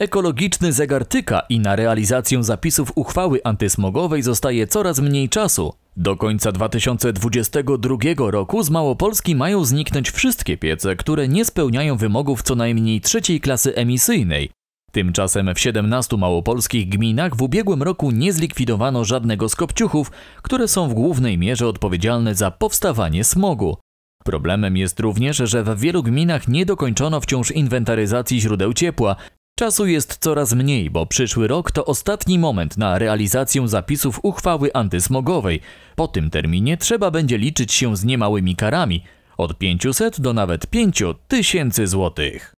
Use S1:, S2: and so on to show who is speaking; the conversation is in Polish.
S1: Ekologiczny zegar tyka i na realizację zapisów uchwały antysmogowej zostaje coraz mniej czasu. Do końca 2022 roku z Małopolski mają zniknąć wszystkie piece, które nie spełniają wymogów co najmniej trzeciej klasy emisyjnej. Tymczasem w 17 małopolskich gminach w ubiegłym roku nie zlikwidowano żadnego z kopciuchów, które są w głównej mierze odpowiedzialne za powstawanie smogu. Problemem jest również, że w wielu gminach nie dokończono wciąż inwentaryzacji źródeł ciepła, Czasu jest coraz mniej, bo przyszły rok to ostatni moment na realizację zapisów uchwały antysmogowej. Po tym terminie trzeba będzie liczyć się z niemałymi karami, od 500 do nawet 5000 złotych.